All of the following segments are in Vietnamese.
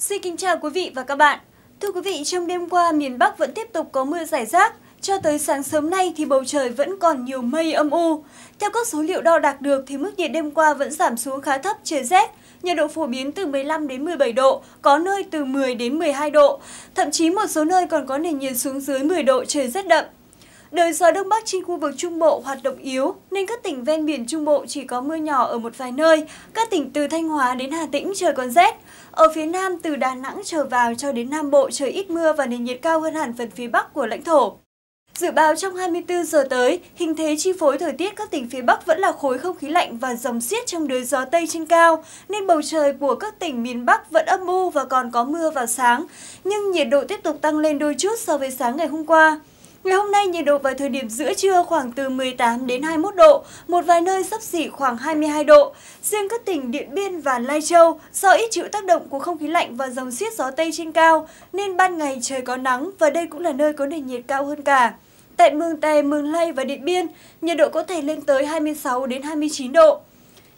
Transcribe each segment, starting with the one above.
Xin kính chào quý vị và các bạn. Thưa quý vị, trong đêm qua miền Bắc vẫn tiếp tục có mưa rải rác. Cho tới sáng sớm nay thì bầu trời vẫn còn nhiều mây âm u. Theo các số liệu đo đạt được thì mức nhiệt đêm qua vẫn giảm xuống khá thấp trời rét, nhiệt độ phổ biến từ 15 đến 17 độ, có nơi từ 10 đến 12 độ. Thậm chí một số nơi còn có nền nhiệt xuống dưới 10 độ trời rất đậm. Đời gió Đông Bắc trên khu vực Trung Bộ hoạt động yếu, nên các tỉnh ven biển Trung Bộ chỉ có mưa nhỏ ở một vài nơi. Các tỉnh từ Thanh Hóa đến Hà Tĩnh trời còn rét. Ở phía Nam từ Đà Nẵng trở vào cho đến Nam Bộ trời ít mưa và nền nhiệt cao hơn hẳn phần phía Bắc của lãnh thổ. Dự báo trong 24 giờ tới, hình thế chi phối thời tiết các tỉnh phía Bắc vẫn là khối không khí lạnh và dòng xiết trong đới gió Tây trên cao, nên bầu trời của các tỉnh miền Bắc vẫn âm u và còn có mưa vào sáng, nhưng nhiệt độ tiếp tục tăng lên đôi chút so với sáng ngày hôm qua. Ngày hôm nay, nhiệt độ vào thời điểm giữa trưa khoảng từ 18 đến 21 độ, một vài nơi sấp xỉ khoảng 22 độ. Riêng các tỉnh Điện Biên và Lai Châu, do ít chịu tác động của không khí lạnh và dòng xiết gió Tây trên cao, nên ban ngày trời có nắng và đây cũng là nơi có nền nhiệt cao hơn cả. Tại Mường Tè, Mường Lai và Điện Biên, nhiệt độ có thể lên tới 26 đến 29 độ.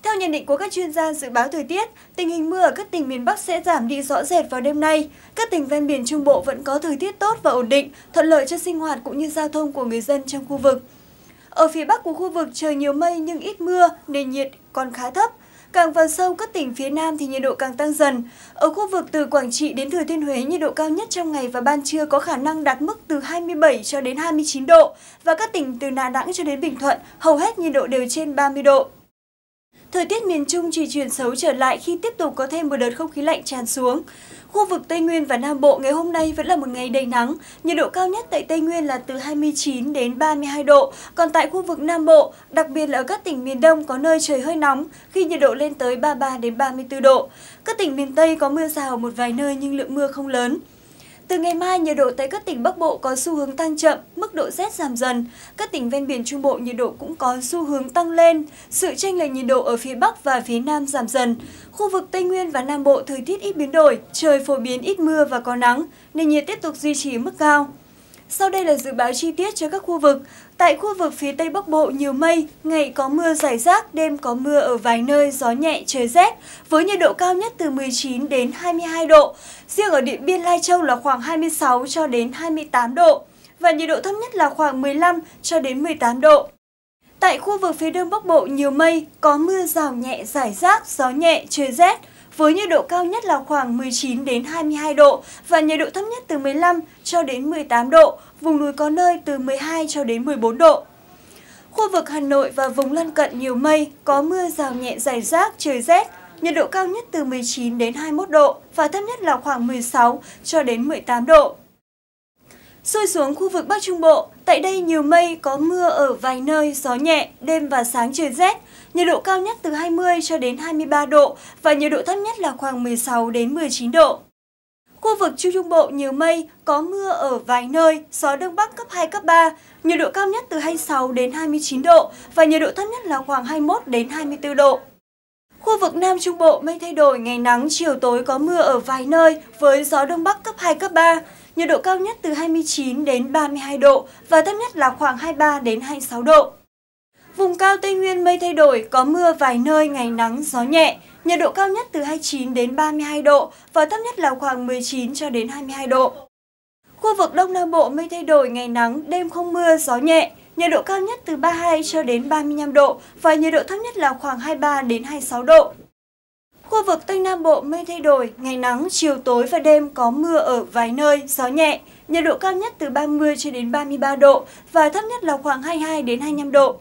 Theo nhận định của các chuyên gia dự báo thời tiết, tình hình mưa ở các tỉnh miền Bắc sẽ giảm đi rõ rệt vào đêm nay. Các tỉnh ven biển Trung Bộ vẫn có thời tiết tốt và ổn định, thuận lợi cho sinh hoạt cũng như giao thông của người dân trong khu vực. Ở phía Bắc của khu vực trời nhiều mây nhưng ít mưa, nền nhiệt còn khá thấp. Càng vào sâu các tỉnh phía Nam thì nhiệt độ càng tăng dần. Ở khu vực từ Quảng Trị đến Thừa Thiên Huế, nhiệt độ cao nhất trong ngày và ban trưa có khả năng đạt mức từ 27 cho đến 29 độ. Và các tỉnh từ Đà Nẵng cho đến Bình Thuận, hầu hết nhiệt độ đều trên 30 độ. Thời tiết miền Trung chỉ chuyển xấu trở lại khi tiếp tục có thêm một đợt không khí lạnh tràn xuống. Khu vực Tây Nguyên và Nam Bộ ngày hôm nay vẫn là một ngày đầy nắng, nhiệt độ cao nhất tại Tây Nguyên là từ 29 đến 32 độ, còn tại khu vực Nam Bộ, đặc biệt là ở các tỉnh miền Đông có nơi trời hơi nóng khi nhiệt độ lên tới 33 đến 34 độ. Các tỉnh miền Tây có mưa rào một vài nơi nhưng lượng mưa không lớn. Từ ngày mai, nhiệt độ tại các tỉnh Bắc Bộ có xu hướng tăng chậm, mức độ rét giảm dần. Các tỉnh ven biển Trung Bộ nhiệt độ cũng có xu hướng tăng lên. Sự chênh lệch nhiệt độ ở phía Bắc và phía Nam giảm dần. Khu vực Tây Nguyên và Nam Bộ thời tiết ít biến đổi, trời phổ biến ít mưa và có nắng, nên nhiệt tiếp tục duy trì mức cao. Sau đây là dự báo chi tiết cho các khu vực. Tại khu vực phía Tây Bắc Bộ nhiều mây, ngày có mưa rải rác, đêm có mưa ở vài nơi, gió nhẹ, trời rét, với nhiệt độ cao nhất từ 19 đến 22 độ. Riêng ở Điện Biên Lai Châu là khoảng 26 cho đến 28 độ và nhiệt độ thấp nhất là khoảng 15 cho đến 18 độ. Tại khu vực phía Đông Bắc Bộ nhiều mây, có mưa rào nhẹ rải rác, gió nhẹ, trời rét, với nhiệt độ cao nhất là khoảng 19 đến 22 độ và nhiệt độ thấp nhất từ 15 cho đến 18 độ, vùng núi có nơi từ 12 cho đến 14 độ. Khu vực Hà Nội và vùng lân cận nhiều mây, có mưa rào nhẹ dài rác, trời rét, nhiệt độ cao nhất từ 19 đến 21 độ và thấp nhất là khoảng 16 cho đến 18 độ. Xôi xuống khu vực Bắc Trung Bộ, Tại đây nhiều mây, có mưa ở vài nơi, gió nhẹ, đêm và sáng trời rét. Nhiệt độ cao nhất từ 20 cho đến 23 độ và nhiệt độ thấp nhất là khoảng 16 đến 19 độ. Khu vực Trung Trung Bộ nhiều mây, có mưa ở vài nơi, gió Đông Bắc cấp 2, cấp 3, nhiệt độ cao nhất từ 26 đến 29 độ và nhiệt độ thấp nhất là khoảng 21 đến 24 độ. Khu vực Nam Trung Bộ mây thay đổi, ngày nắng, chiều tối có mưa ở vài nơi với gió Đông Bắc cấp 2, cấp 3. Nhiệt độ cao nhất từ 29 đến 32 độ và thấp nhất là khoảng 23 đến 26 độ. Vùng cao Tây Nguyên mây thay đổi, có mưa vài nơi, ngày nắng, gió nhẹ. Nhiệt độ cao nhất từ 29 đến 32 độ và thấp nhất là khoảng 19 cho đến 22 độ. Khu vực Đông Nam Bộ mây thay đổi, ngày nắng, đêm không mưa, gió nhẹ nhiệt độ cao nhất từ 32 cho đến 35 độ và nhiệt độ thấp nhất là khoảng 23 đến 26 độ. Khu vực Tây Nam Bộ mây thay đổi, ngày nắng, chiều tối và đêm có mưa ở vài nơi, gió nhẹ, nhiệt độ cao nhất từ 30 cho đến 33 độ và thấp nhất là khoảng 22 đến 25 độ.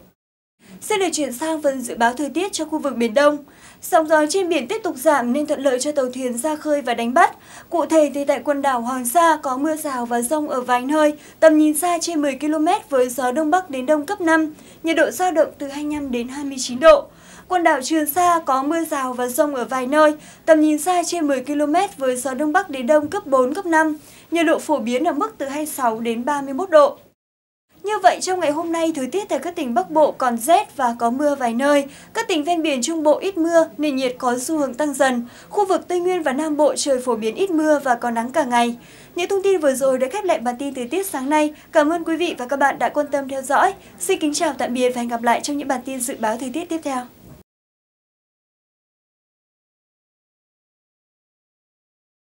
Sẽ được chuyển sang phần dự báo thời tiết cho khu vực Biển Đông. Sóng gió trên biển tiếp tục giảm nên thuận lợi cho tàu thuyền ra khơi và đánh bắt. Cụ thể thì tại quần đảo Hoàng Sa có mưa rào và rông ở vài nơi, tầm nhìn xa trên 10 km với gió đông bắc đến đông cấp 5, nhiệt độ dao động từ 25 đến 29 độ. Quần đảo Trường Sa có mưa rào và rông ở vài nơi, tầm nhìn xa trên 10 km với gió đông bắc đến đông cấp 4, cấp 5, nhiệt độ phổ biến ở mức từ 26 đến 31 độ. Như vậy trong ngày hôm nay, thời tiết tại các tỉnh Bắc Bộ còn rét và có mưa vài nơi. Các tỉnh ven biển Trung Bộ ít mưa, nền nhiệt có xu hướng tăng dần. Khu vực Tây Nguyên và Nam Bộ trời phổ biến ít mưa và có nắng cả ngày. Những thông tin vừa rồi đã khép lại bản tin thời tiết sáng nay. Cảm ơn quý vị và các bạn đã quan tâm theo dõi. Xin kính chào tạm biệt và hẹn gặp lại trong những bản tin dự báo thời tiết tiếp theo.